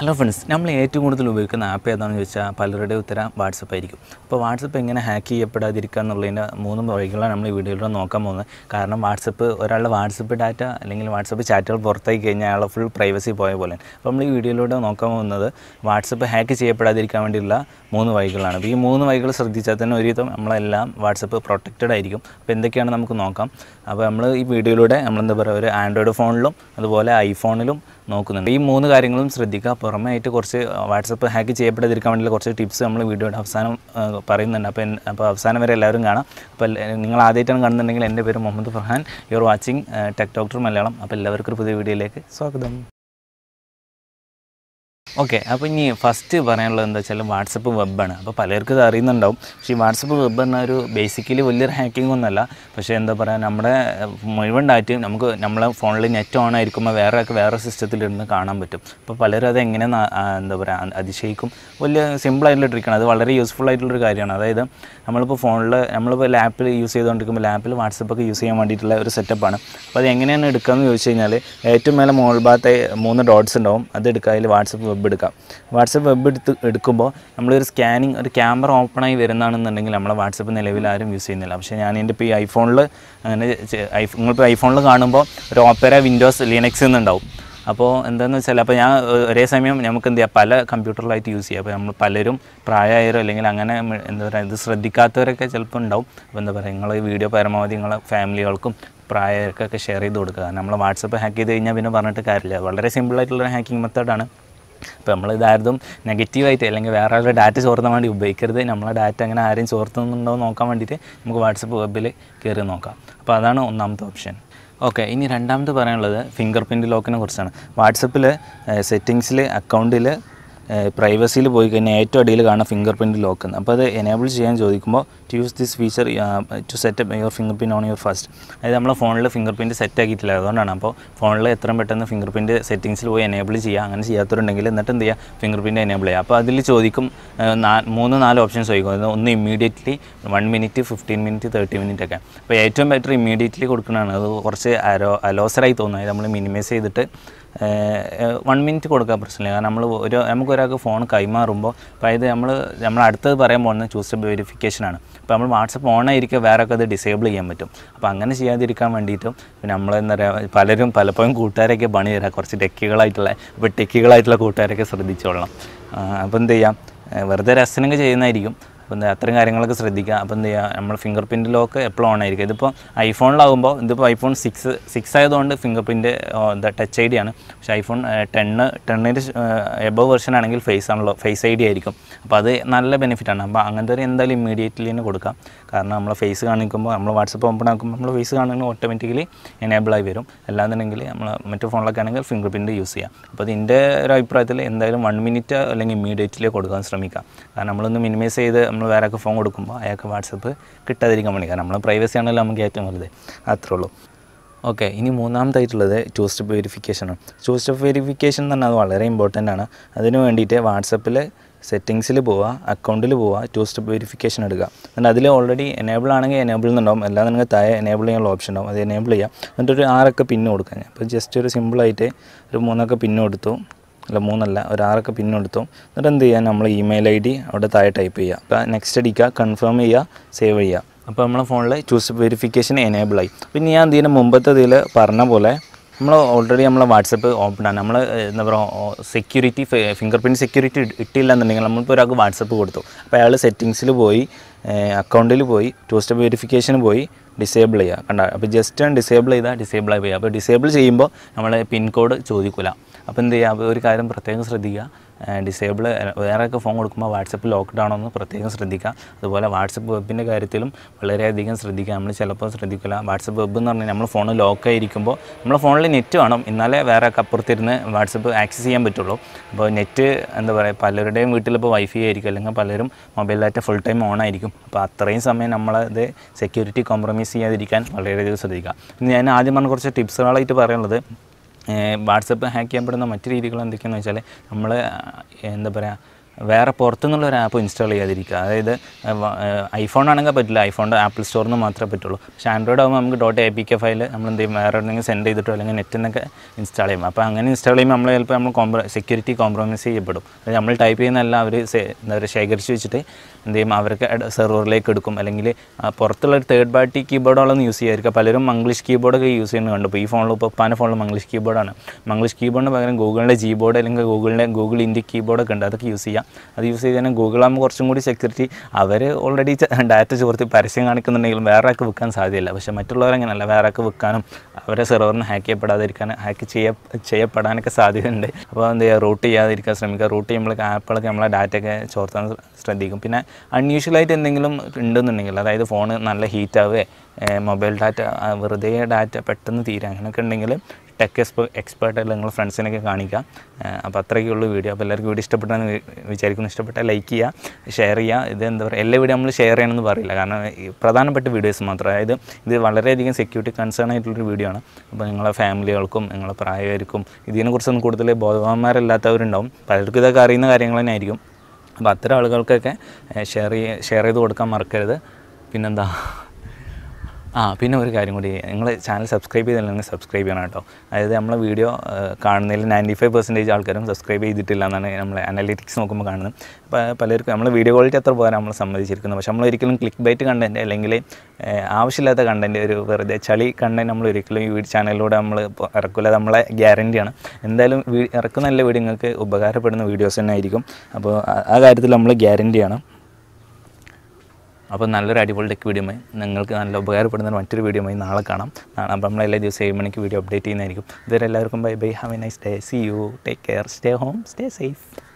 hello friends നമ്മൾ ഏറ്റവും കൂടുതൽ ഉപയോഗിക്കുന്ന ആപ്പ് ഏതാണെന്ന് ചോദിച്ചാൽ പലരുടെ ഉത്തരം വാട്സപ്പ് ആയിരിക്കും അപ്പോൾ വാട്സപ്പ് എങ്ങനെ ഹാക്ക് ചെയ്യപ്പെടാതിരിക്കുക എന്നുള്ളതിൻ്റെ മൂന്ന് വഴികളാണ് നമ്മൾ ഈ വീഡിയോയിലൂടെ നോക്കാൻ പോകുന്നത് കാരണം വാട്സപ്പ് ഒരാളുടെ വാട്സപ്പ് ഡാറ്റ അല്ലെങ്കിൽ വാട്സപ്പ് ചാറ്റുകൾ പുറത്തേക്ക് കഴിഞ്ഞാൽ അയാളെ ഫുൾ പ്രൈവസി പോയ പോലെയാണ് അപ്പോൾ നമ്മൾ ഈ വീഡിയോയിലൂടെ നോക്കാൻ പോകുന്നത് വാട്സപ്പ് ഹാക്ക് ചെയ്യപ്പെടാതിരിക്കാൻ വേണ്ടിയുള്ള മൂന്ന് വഴികളാണ് അപ്പോൾ ഈ മൂന്ന് വഴികൾ ശ്രദ്ധിച്ചാൽ തന്നെ ഒരുവിധം നമ്മളെല്ലാം വാട്സപ്പ് പ്രൊട്ടക്റ്റഡ് ആയിരിക്കും അപ്പോൾ എന്തൊക്കെയാണ് നമുക്ക് നോക്കാം അപ്പോൾ നമ്മൾ ഈ വീഡിയോയിലൂടെ നമ്മളെന്താ പറയുക ഒരു ആൻഡ്രോയിഡ് ഫോണിലും അതുപോലെ ഐഫോണിലും നോക്കുന്നുണ്ട് ഈ മൂന്ന് കാര്യങ്ങളും ശ്രദ്ധിക്കുക പുറമേ ആയിട്ട് കുറച്ച് വാട്സപ്പ് ഹാക്ക് ചെയ്യപ്പെടാതിരിക്കാൻ വേണ്ടിയുള്ള കുറച്ച് ടിപ്സ് നമ്മൾ വീഡിയോയുടെ അവസാനം പറയുന്നുണ്ട് അപ്പോൾ അപ്പോൾ അവസാനം വരെ എല്ലാവരും കാണാം അപ്പോൾ നിങ്ങൾ ആദ്യമായിട്ടാണ് കാണുന്നുണ്ടെങ്കിൽ എൻ്റെ പേര് Muhammad Farhan you're watching Tech Doctor Malayalam അപ്പോൾ എല്ലാവർക്കും ഒരു പുതിയ വീഡിയോയിലേക്ക് സ്വാഗതം ഓക്കെ അപ്പോൾ ഇനി ഫസ്റ്റ് പറയാനുള്ളത് എന്താ വെച്ചാൽ വാട്സപ്പ് വെബാണ് അപ്പോൾ പലർക്കും ഇത് അറിയുന്നുണ്ടാവും പക്ഷേ ഈ വാട്സപ്പ് വെബ് എന്നാൽ ഒരു ബേസിക്കലി വലിയൊരു ഹാക്കിംഗ് ഒന്നുമല്ല പക്ഷേ എന്താ പറയുക നമ്മുടെ മുഴുവൻ ഡാറ്റയും നമുക്ക് നമ്മളെ ഫോണിൽ നെറ്റ് ഓൺ ആയിരിക്കുമ്പോൾ വേറെ വേറെ സിസ്റ്റത്തിലിരുന്ന് കാണാൻ പറ്റും അപ്പോൾ പലരും അത് എങ്ങനെ എന്താ പറയുക അതിശയിക്കും വലിയ സിമ്പിളായിട്ടുള്ള ട്രിക്കാണ് അത് വളരെ യൂസ്ഫുൾ ആയിട്ടുള്ളൊരു കാര്യമാണ് അതായത് നമ്മളിപ്പോൾ ഫോണിൽ നമ്മളിപ്പോൾ ലാപ്പിൽ യൂസ് ചെയ്തുകൊണ്ടിരിക്കുമ്പോൾ ലാപ്പിൽ ഒക്കെ യൂസ് ചെയ്യാൻ വേണ്ടിയിട്ടുള്ള ഒരു സെറ്റപ്പാണ് അപ്പോൾ അത് എങ്ങനെയാണ് എടുക്കുക എന്ന് ചോദിച്ചു കഴിഞ്ഞാൽ ഏറ്റവും മേലെ മോൾ ഭാഗത്തെ മൂന്ന് ഡോട്ട്സ് ഉണ്ടാവും അത് എടുക്കുക അതിൽ വാട്സപ്പ് വെബ് വെബ് എടുക്കാം വാട്സപ്പ് വെബ് എടുത്ത് എടുക്കുമ്പോൾ നമ്മളൊരു സ്കാനിങ് ഒരു ക്യാമറ ഓപ്പണായി വരുന്നതാണെന്നുണ്ടെങ്കിൽ നമ്മളെ വാട്സപ്പ് നിലവിൽ ആരും യൂസ് ചെയ്യുന്നില്ല പക്ഷേ ഞാൻ എൻ്റെ ഇപ്പോൾ ഈ ഐഫോണിൽ അങ്ങനെ ഐഫോ നിങ്ങളിപ്പോൾ ഐഫോണിൽ കാണുമ്പോൾ ഒരു ഓപ്പറ വിൻഡോസ് ലിനക്സ് എന്നുണ്ടാവും അപ്പോൾ എന്താണെന്ന് വെച്ചാൽ അപ്പോൾ ഞാൻ ഒരേ സമയം നമുക്ക് എന്ത് ചെയ്യാം പല കമ്പ്യൂട്ടറിലായിട്ട് യൂസ് ചെയ്യാം അപ്പോൾ നമ്മൾ പലരും പ്രായമായവരോ അല്ലെങ്കിൽ അങ്ങനെ എന്താ പറയുക ഇത് ശ്രദ്ധിക്കാത്തവരൊക്കെ ചിലപ്പോൾ ഉണ്ടാവും അപ്പോൾ എന്താ പറയുക നിങ്ങൾ വീഡിയോ പരമാവധി നിങ്ങളെ ഫാമിലികൾക്കും പ്രായർക്കൊക്കെ ഷെയർ ചെയ്ത് കൊടുക്കുക നമ്മൾ വാട്സപ്പ് ഹാക്ക് ചെയ്ത് കഴിഞ്ഞാൽ പിന്നെ പറഞ്ഞിട്ട് കാര്യമില്ല വളരെ സിമ്പിളായിട്ടുള്ളൊരു ഹാക്കിംഗ് മെത്തേഡാണ് അപ്പോൾ നമ്മൾ ഇതായിരുന്നു നെഗറ്റീവായിട്ട് അല്ലെങ്കിൽ വേറെ ആളുടെ ഡാറ്റ ചോർത്താൻ വേണ്ടി ഉപയോഗിക്കരുത് നമ്മളെ ഡാറ്റ അങ്ങനെ ആരെയും ചോർത്തുന്നുണ്ടോ നോക്കാൻ വേണ്ടിയിട്ട് നമുക്ക് വാട്സപ്പ് വെബിൽ കയറി നോക്കാം അപ്പോൾ അതാണ് ഒന്നാമത്തെ ഓപ്ഷൻ ഓക്കെ ഇനി രണ്ടാമത് പറയാനുള്ളത് ഫിംഗർ പ്രിൻറ്റ് ലോക്കിനെ കുറിച്ചാണ് വാട്സപ്പിൽ സെറ്റിങ്സിൽ അക്കൗണ്ടിൽ പ്രൈവസിയിൽ പോയി കഴിഞ്ഞാൽ ഏറ്റവും അടിയിൽ കാണുന്ന ഫിംഗർ പ്രിൻ്റ് ലോക്ക് എന്ന് അപ്പോൾ അത് എനേബിൾ ചെയ്യാൻ ചോദിക്കുമ്പോൾ to use this feature to up your fingerprint on your first അതായത് നമ്മളെ ഫോണിൽ ഫിംഗർ പ്രിൻറ്റ് സെറ്റ് ആക്കിയിട്ടില്ല അതുകൊണ്ടാണ് അപ്പോൾ ഫോണിൽ എത്രയും പെട്ടെന്ന് ഫിംഗർ പ്രിൻറ്റ് സെറ്റിങ്സിൽ പോയി എനേബിൾ ചെയ്യുക അങ്ങനെ ചെയ്യാത്തവരുണ്ടെങ്കിൽ എന്നിട്ട് എന്ത് ചെയ്യുക ഫിംഗർ പ്രിൻറ്റ് എനേബിൾ ചെയ്യുക അപ്പോൾ അതിൽ ചോദിക്കും മൂന്ന് നാല് ഓപ്ഷൻസ് ചോദിക്കും ഒന്ന് immediately one minute fifteen minute thirty minute ഒക്കെ അപ്പോൾ ഏറ്റവും ബെറ്റർ ഇമ്മീഡിയറ്റ്ലി കൊടുക്കുന്നതാണ് അത് കുറച്ച് അലോ അലോസറായി തോന്നുന്നത് നമ്മൾ മിനിമൈസ് ചെയ്തിട്ട് വൺ മിനിറ്റ് കൊടുക്കാൻ പ്രശ്നമില്ല കാരണം നമ്മൾ ഒരു നമുക്ക് ഒരാൾക്ക് ഫോൺ കൈമാറുമ്പോൾ ഇത് നമ്മൾ നമ്മൾ അടുത്തത് പറയാൻ പോകുന്നത് വെരിഫിക്കേഷൻ വെരിഫിക്കേഷനാണ് അപ്പോൾ നമ്മൾ വാട്സപ്പ് ഓൺ ആയിരിക്കുക വേറെ ഒക്കെ അത് ഡിസേബിൾ ചെയ്യാൻ പറ്റും അപ്പോൾ അങ്ങനെ ചെയ്യാതിരിക്കാൻ വേണ്ടിയിട്ടും പിന്നെ നമ്മൾ പറയുക പലരും പലപ്പോഴും കൂട്ടുകാരൊക്കെ പണി തരാം കുറച്ച് ടെക്കികളായിട്ടുള്ള അപ്പോൾ ടെക്കികളായിട്ടുള്ള കൂട്ടുകാരൊക്കെ ശ്രദ്ധിച്ചോളണം അപ്പോൾ എന്ത് ചെയ്യാം വെറുതെ രസനങ്ങൾ ചെയ്യുന്നതായിരിക്കും അപ്പോൾ അത്രയും കാര്യങ്ങളൊക്കെ ശ്രദ്ധിക്കുക അപ്പോൾ എന്ത് ചെയ്യുക നമ്മൾ ഫിംഗർ പ്രിൻ്റ് ലോക്ക് എപ്പോഴും ഓൺ ആയിരിക്കും ഇതിപ്പോൾ ഐഫോണിലാകുമ്പോൾ ഇതിപ്പോൾ ഐഫോൺ സിക്സ് സിക്സ് ആയതുകൊണ്ട് fingerprint touch I D ആണ് പക്ഷേ ഐഫോൺ ടെണ്ണ് ടെണ്ണിൻ്റെ എബോ വെർഷൻ ആണെങ്കിൽ ഫേസ് ആണല്ലോ ഫേസ് ഐ ഡി ആയിരിക്കും അപ്പോൾ അത് നല്ല ബെനിഫിറ്റ് ആണ് അപ്പോൾ അങ്ങനത്തെ ഒരു എന്തായാലും ഇമ്മീഡിയറ്റ്ലി തന്നെ കൊടുക്കാം കാരണം നമ്മൾ ഫേസ് കാണിക്കുമ്പോൾ നമ്മൾ വാട്സപ്പ് ഓപ്പൺ ആക്കുമ്പോൾ നമ്മൾ ഫേസ് കാണുന്നത് ഓട്ടോമാറ്റിക്കലി എനേബിളായി വരും അല്ലാന്നുണ്ടെങ്കിൽ നമ്മൾ മറ്റു ഫോണിലൊക്കെ ആണെങ്കിൽ ഫിംഗർ പ്രിൻ്റ് യൂസ് ചെയ്യാം അപ്പോൾ അതിൻ്റെ ഒരു അഭിപ്രായത്തിൽ എന്തായാലും വൺ മിനിറ്റ് അല്ലെങ്കിൽ ഇമ്മീഡിയറ്റ്ലി കൊടുക്കാൻ ശ്രമിക്കാം കാരണം നമ്മളൊന്ന് മിനിമൈസ് ചെയ്ത് നമ്മൾ വേറെ ഫോൺ കൊടുക്കുമ്പോൾ അയാൾക്ക് വാട്സപ്പ് കിട്ടാതിരിക്കാൻ വേണ്ടി കാരണം നമ്മൾ പ്രൈവസി ആണല്ലോ നമുക്ക് ഏറ്റവും വലുത് അത്രേ ഉള്ളൂ ഓക്കെ ഇനി മൂന്നാമതായിട്ടുള്ളത് ടു സ്റ്റെപ്പ് വെരിഫിക്കേഷനാണ് ടു സ്റ്റെപ്പ് വെരിഫിക്കേഷൻ എന്ന് പറഞ്ഞാൽ അത് വളരെ ഇമ്പോർട്ടൻ്റ് ആണ് അതിന് വേണ്ടിയിട്ട് വാട്സപ്പിൽ സെറ്റിങ്സിൽ പോവുക അക്കൗണ്ടിൽ പോവുക ടു സ്റ്റെപ്പ് വെരിഫിക്കേഷൻ എടുക്കുക എന്നിട്ട് അതിൽ ഓൾറെഡി എനേബിൾ ആണെങ്കിൽ എനേബിൾ എന്നുണ്ടാവും എല്ലാം നിങ്ങൾക്ക് താഴെ എനേബിൾ ചെയ്യാനുള്ള ഓപ്ഷൻ ഉണ്ടാവും അത് എനേബിൾ ചെയ്യുക എന്നിട്ടൊരു ആറൊക്കെ പിന്ന് കൊടുക്കാം ഞാൻ അപ്പോൾ ജസ്റ്റ് ഒരു സിമ്പിളായിട്ട് ഒരു മൂന്നൊക്കെ പിന്ന് കൊടുത്തു അല്ല മൂന്നല്ല ഒരു പിന്നെ പിൻ എടുത്തു എന്നിട്ട് എന്ത് ചെയ്യാം നമ്മൾ ഇമെയിൽ ഐ ഡി അവിടെ താഴെ ടൈപ്പ് ചെയ്യുക അപ്പോൾ നെക്സ്റ്റ് അടിക്കുക കൺഫേം ചെയ്യുക സേവ് ചെയ്യുക അപ്പോൾ നമ്മളെ ഫോണിൽ ചൂസ് വെരിഫിക്കേഷൻ എനേബിൾ ആയി പിന്നെ ഞാൻ ഇതിന് മുമ്പത്തെ ഇതിൽ പറഞ്ഞ പോലെ നമ്മൾ ഓൾറെഡി നമ്മളെ വാട്സപ്പ് ഓപ്പൺ ആണ് നമ്മൾ എന്താ പറയുക സെക്യൂരിറ്റി ഫിംഗർ പ്രിൻറ്റ് സെക്യൂരിറ്റി ഇട്ടില്ല എന്നുണ്ടെങ്കിൽ നമ്മളിപ്പോൾ ഒരാൾക്ക് വാട്സപ്പ് കൊടുത്തു അപ്പോൾ അയാൾ സെറ്റിങ്സിൽ പോയി അക്കൗണ്ടിൽ പോയി ടു സ്റ്റെപ്പ് വെരിഫിക്കേഷന് പോയി ഡിസേബിൾ ചെയ്യുക കണ്ട അപ്പോൾ ജസ്റ്റ് ഡിസേബിൾ ചെയ്താൽ ഡിസേബിൾ ആയി പോയി അപ്പോൾ ഡിസേബിൾ ചെയ്യുമ്പോൾ നമ്മളെ പിൻ കോഡ് ചോദിക്കില്ല അപ്പോൾ എന്ത് ചെയ്യുക ഒരു കാര്യം പ്രത്യേകം ശ്രദ്ധിക്കുക ഡിസേബിൾ വേറെയൊക്കെ ഫോൺ കൊടുക്കുമ്പോൾ വാട്സപ്പ് ലോക്ക്ഡൗൺ ആണോ എന്ന് പ്രത്യേകം ശ്രദ്ധിക്കുക അതുപോലെ വാട്സപ്പ് വെബിൻ്റെ കാര്യത്തിലും വളരെയധികം ശ്രദ്ധിക്കുക നമ്മൾ ചിലപ്പോൾ ശ്രദ്ധിക്കില്ല വാട്സപ്പ് വെബ് എന്ന് പറഞ്ഞാൽ നമ്മൾ ഫോൺ ലോക്കായിരിക്കുമ്പോൾ നമ്മൾ ഫോണിൽ നെറ്റ് വേണം എന്നാലേ വേറെ അപ്പുറത്തിരുന്ന് വാട്സപ്പ് ആക്സസ് ചെയ്യാൻ പറ്റുള്ളൂ അപ്പോൾ നെറ്റ് എന്താ പറയുക പലരുടെയും വീട്ടിലിപ്പോൾ വൈഫൈ ആയിരിക്കും അല്ലെങ്കിൽ പലരും mobile data full time on ആയിരിക്കും അപ്പോൾ അത്രയും സമയം നമ്മളത് സെക്യൂരിറ്റി കോംപ്രമൈസ് ചെയ്യാതിരിക്കാൻ വളരെയധികം ശ്രദ്ധിക്കുക ഞാൻ ആദ്യം പറഞ്ഞ കുറച്ച് ടിപ്സുകളായിട്ട് പറയുന്നത് വാട്സപ്പ് ഹാക്ക് ചെയ്യപ്പെടുന്ന മറ്റു രീതികൾ എന്തൊക്കെയാണെന്ന് വെച്ചാൽ നമ്മൾ എന്താ പറയുക വേറെ പുറത്തുനിന്നുള്ള ഒരു ആപ്പ് ഇൻസ്റ്റാൾ ചെയ്യാതിരിക്കുക അതായത് ഐഫോൺ ആണെങ്കിൽ പറ്റില്ല ഐഫോണിൻ്റെ ആപ്പിൾ സ്റ്റോറിൽ നിന്ന് മാത്രമേ പറ്റുള്ളൂ പക്ഷേ ആൻഡ്രോയിഡ് ആകുമ്പോൾ നമുക്ക് dot A P K file നമ്മൾ എന്ത് ചെയ്യും വേറെ എവിടെ സെൻഡ് ചെയ്തിട്ടോ അല്ലെങ്കിൽ നെറ്റിൽ നിന്നൊക്കെ ഇൻസ്റ്റാൾ ചെയ്യും അപ്പോൾ അങ്ങനെ ഇൻസ്റ്റാൾ ചെയ്യുമ്പോൾ നമ്മൾ ചിലപ്പോൾ നമ്മൾ കോംപ്ര സെക്യൂരിറ്റി കോംപ്രമൈസ് ചെയ്യപ്പെടും അതായത് നമ്മൾ ടൈപ്പ് ചെയ്യുന്ന എല്ലാം അവർ എന്താ പറയുക ശേഖരിച്ച് വെച്ചിട്ട് എന്ത് ചെയ്യും അവർക്ക് സെർവറിലേക്ക് എടുക്കും അല്ലെങ്കിൽ പുറത്തുള്ള ഒരു തേർഡ് പാർട്ടി കീബോർഡുകളൊന്നും യൂസ് ചെയ്യാതിരിക്കുക പലരും മംഗ്ലീഷ് കീബോർഡൊക്കെ യൂസ് ചെയ്യുന്നത് കണ്ടു ഇപ്പോൾ ഈ ഫോണിൽ ഇപ്പോൾ പല ഫോണിലും മംഗ്ലീഷ് കീബോർഡാണ് മംഗ്ലീഷ് കീബോർഡിന് പകരം ഗൂഗിളിൻ്റെ ജീബോർഡ് അല്ലെങ്കിൽ ഗൂഗിളിൻ്റെ ഗൂഗിൾ ഇൻഡി കീബോർഡൊക്കെ ഉണ്ട് അതൊക്കെ യൂസ് ചെയ്യുക അത് യൂസ് ചെയ്ത് തന്നെ ഗൂഗിൾ ആകുമ്പോൾ കുറച്ചും കൂടി സെക്യൂരിറ്റി അവർ ഓൾറെഡി ഡാറ്റ ചോർത്തി പരസ്യം കാണിക്കുന്നുണ്ടെങ്കിലും വേറെ ആൾക്ക് വിൽക്കാൻ സാധ്യതയില്ല പക്ഷേ മറ്റുള്ളവരങ്ങനല്ല വേറെ ആൾക്ക് വിൽക്കാനും അവരെ സെർവറിന് ഹാക്ക് ചെയ്യപ്പെടാതിരിക്കാൻ ഹാക്ക് ചെയ്യ ചെയ്യപ്പെടാനൊക്കെ സാധ്യതയുണ്ട് അപ്പോൾ എന്ത് ചെയ്യുക റൂട്ട് ചെയ്യാതിരിക്കാൻ ശ്രമിക്കുക റൂട്ട് ചെയ്യുമ്പോൾ ആപ്പുകളൊക്കെ നമ്മളെ ഡാറ്റയൊക്കെ ചോർത്താൻ ശ്രദ്ധിക്കും പിന്നെ അൺയൂഷ്വലായിട്ട് എന്തെങ്കിലും ഉണ്ടെന്നുണ്ടെങ്കിൽ അതായത് ഫോൺ നല്ല ഹീറ്റാവുകയോ മൊബൈൽ ഡാറ്റ വെറുതെ ഡാറ്റ പെട്ടെന്ന് തീരുക അങ്ങനെയൊക്കെ ഉണ്ടെങ്കിൽ ടെക് എക്സ്പെ എക്സ്പേർട്ടായിട്ട് നിങ്ങൾ ഫ്രണ്ട്സിനൊക്കെ കാണിക്കുക അപ്പോൾ അത്രയൊക്കെ ഉള്ളൂ വീഡിയോ അപ്പോൾ എല്ലാവർക്കും വീഡിയോ ഇഷ്ടപ്പെട്ടാൽ വിചാരിക്കുന്നു ഇഷ്ടപ്പെട്ടാൽ ലൈക്ക് ചെയ്യുക ഷെയർ ചെയ്യുക ഇത് എന്താ പറയുക എല്ലാ വീഡിയോ നമ്മൾ ഷെയർ ചെയ്യണമെന്ന് പറയില്ല കാരണം പ്രധാനപ്പെട്ട വീഡിയോസ് മാത്രം അതായത് ഇത് വളരെയധികം സെക്യൂരിറ്റി കൺസേൺ ആയിട്ടുള്ളൊരു വീഡിയോ ആണ് അപ്പോൾ നിങ്ങളെ ഫാമിലികൾക്കും നിങ്ങളെ പ്രായമായിരിക്കും ഇതിനെക്കുറിച്ചൊന്നും കൂടുതൽ ബോധവാന്മാരല്ലാത്തവരുണ്ടാവും പലർക്കും ഇതൊക്കെ അറിയുന്ന കാര്യങ്ങൾ തന്നെ ആയിരിക്കും അപ്പോൾ അത്തരം ആളുകൾക്കൊക്കെ ഷെയർ ചെയ്യുക ഷെയർ ചെയ്ത് കൊടുക്കാൻ മറക്കരുത് പിന്നെന്താ ആ പിന്നെ ഒരു കാര്യം കൂടി നിങ്ങൾ ചാനൽ സബ്സ്ക്രൈബ് ചെയ്തില്ലെങ്കിൽ സബ്സ്ക്രൈബ് ചെയ്യണം കേട്ടോ അതായത് നമ്മളെ വീഡിയോ കാണുന്നതിൽ നയൻറ്റി ഫൈവ് പെർസെൻറ്റേജ് ആൾക്കാരും സബ്സ്ക്രൈബ് ചെയ്തിട്ടില്ല എന്നാണ് നമ്മൾ അനാലിറ്റിക്സ് നോക്കുമ്പോൾ കാണുന്നത് അപ്പോൾ പലർക്കും നമ്മൾ വീഡിയോ ക്വാളിറ്റി അത്ര പോരാ നമ്മൾ സമ്മതിച്ചിരിക്കുന്നു പക്ഷേ നമ്മൾ ഒരിക്കലും ക്ലിക്ക് ബൈറ്റ് കണ്ടൻറ്റ് അല്ലെങ്കിൽ ആവശ്യമില്ലാത്ത കണ്ടൻറ്റ് ഒരു വെറുതെ ചളി കണ്ടൻറ്റ് നമ്മൾ ഒരിക്കലും ഈ ചാനലിലൂടെ നമ്മൾ ഇറക്കില്ല നമ്മളെ ഗ്യാരൻറ്റിയാണ് എന്തായാലും ഇറക്കുന്ന എല്ലാ വീഡിയോ നിങ്ങൾക്ക് ഉപകാരപ്പെടുന്ന വീഡിയോസ് തന്നെ ആയിരിക്കും അപ്പോൾ ആ കാര്യത്തിൽ നമ്മൾ ഗ്യാരൻറ്റിയാണ് അപ്പോൾ നല്ലൊരു അടിപൊളി ടെക് ആയി നിങ്ങൾക്ക് നല്ല ഉപകാരപ്പെടുന്ന മറ്റൊരു വീഡിയോ ആയി നാളെ കാണാം അപ്പോൾ നമ്മൾ എല്ലാ ദിവസവും ഏഴ് മണിക്ക് വീഡിയോ അപ്ഡേറ്റ് ചെയ്യുന്നതായിരിക്കും ഇതുവരെ എല്ലാവർക്കും bye bye have a nice day see you take care stay home stay safe